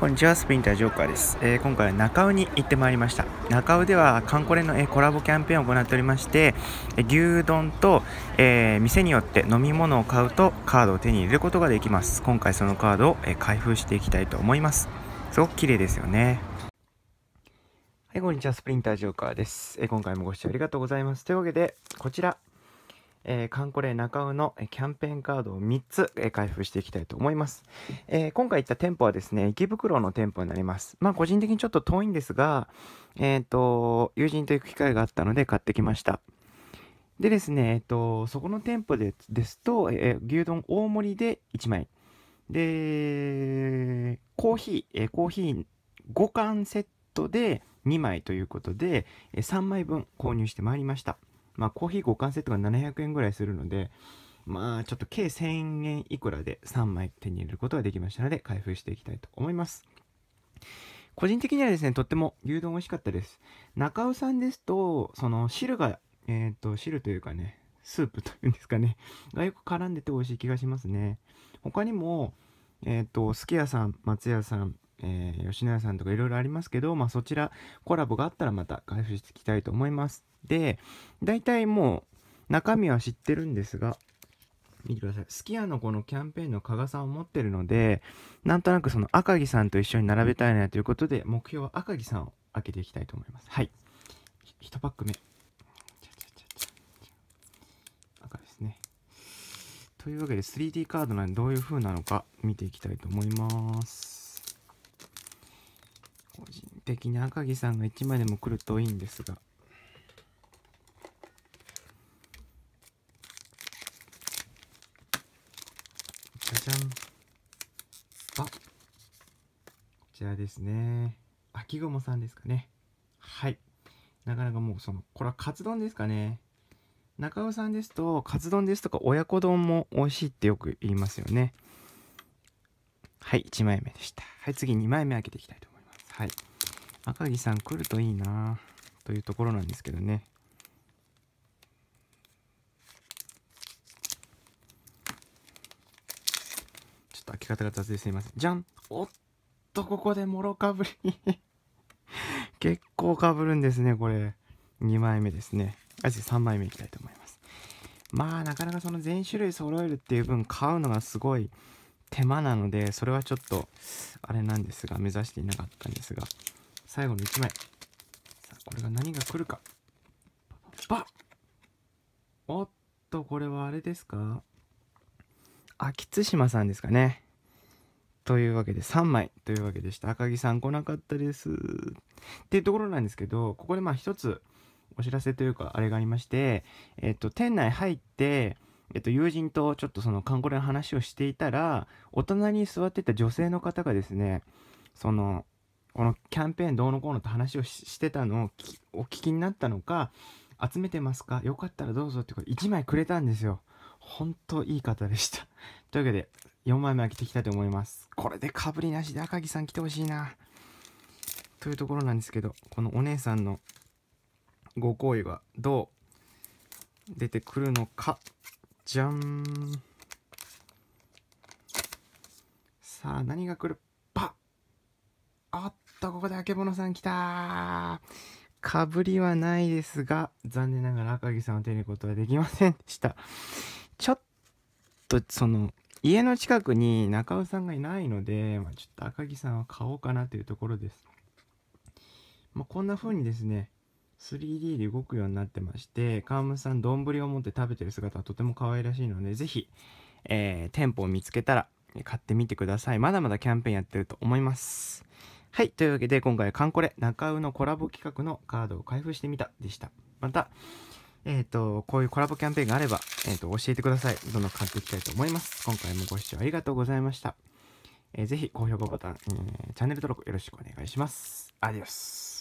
こんにちは、スプリンタージョーカーです。えー、今回は中尾に行ってまいりました。中尾では、ンコレの、えー、コラボキャンペーンを行っておりまして、えー、牛丼と、え店によって飲み物を買うとカードを手に入れることができます。今回そのカードを、え開封していきたいと思います。すごく綺麗ですよね。はい、こんにちは、スプリンタージョーカーです。え今回もご視聴ありがとうございます。というわけで、こちら、えー、カンコレ中尾のキャンペーンカードを3つ、えー、開封していきたいと思います、えー、今回行った店舗はですね、池袋の店舗になります。まあ個人的にちょっと遠いんですが、えっ、ー、と、友人と行く機会があったので買ってきました。でですね、えっ、ー、と、そこの店舗でですと、えー、牛丼大盛りで1枚。で、コーヒー、えー、コーヒー5缶セットで2枚ということで、えー、3枚分購入してまいりました。まあ、コーヒー互換セットが700円ぐらいするので、まあ、ちょっと計1000円いくらで3枚手に入れることができましたので、開封していきたいと思います。個人的にはですね、とっても牛丼美味しかったです。中尾さんですと、その汁が、えっ、ー、と、汁というかね、スープというんですかね、がよく絡んでて美味しい気がしますね。他にも、えっ、ー、と、すき家さん、松屋さん、えー、吉永さんとかいろいろありますけど、まあ、そちらコラボがあったらまた開封していきたいと思います。で、大体もう中身は知ってるんですが、見てください。スキ家のこのキャンペーンの加賀さんを持ってるので、なんとなくその赤木さんと一緒に並べたいなということで、目標は赤木さんを開けていきたいと思います。はい。1パック目。赤ですね。というわけで 3D カードなんでどういう風なのか見ていきたいと思います。的に赤木さんが1枚でも来るといいんですが。じゃじゃん。あこちらですね。秋雲さんですかね。はい。なかなかもうその、これはカツ丼ですかね。中尾さんですと、カツ丼ですとか親子丼も美味しいってよく言いますよね。はい、1枚目でした。はい、次2枚目開けていきたいと思います。はい。赤木さん来るといいなというところなんですけどね。ちょっと開け方が雑ですいません。じゃんおっと、ここでもろかぶり 結構かぶるんですね、これ。2枚目ですね。あ、つ3枚目いきたいと思います。まあ、なかなかその全種類揃えるっていう分、買うのがすごい手間なので、それはちょっと、あれなんですが、目指していなかったんですが。最後の1枚さあこれが何が来るかばおっとこれはあれですか秋津島さんですかねというわけで3枚というわけでした赤木さん来なかったですっていうところなんですけどここでまあ一つお知らせというかあれがありましてえっと店内入ってえっと、友人とちょっとその観光での話をしていたら、お隣に座ってた女性の方がですね、その、このキャンペーンどうのこうのと話をしてたのをお聞きになったのか、集めてますかよかったらどうぞってこと1枚くれたんですよ。ほんといい方でした というわけで、4枚目開けていきたいと思います。これでかぶりなしで赤木さん来てほしいな。というところなんですけど、このお姉さんのご好意がどう出てくるのか。じゃん。さあ、何が来るおっと、ここであけぼのさん来たかぶりはないですが、残念ながら赤木さんを手にれることはできませんでした。ちょっと、その、家の近くに中尾さんがいないので、まあ、ちょっと赤木さんは買おうかなというところです。まあ、こんな風にですね、3D で動くようになってまして、川村さん、丼を持って食べてる姿はとても可愛らしいので、ぜひ、えー、店舗を見つけたら買ってみてください。まだまだキャンペーンやってると思います。はい。というわけで、今回はカンコレ、中尾のコラボ企画のカードを開封してみたでした。また、えっ、ー、と、こういうコラボキャンペーンがあれば、えっ、ー、と、教えてください。どんどん買っていきたいと思います。今回もご視聴ありがとうございました。えー、ぜひ、高評価ボタン、えー、チャンネル登録よろしくお願いします。アディオス。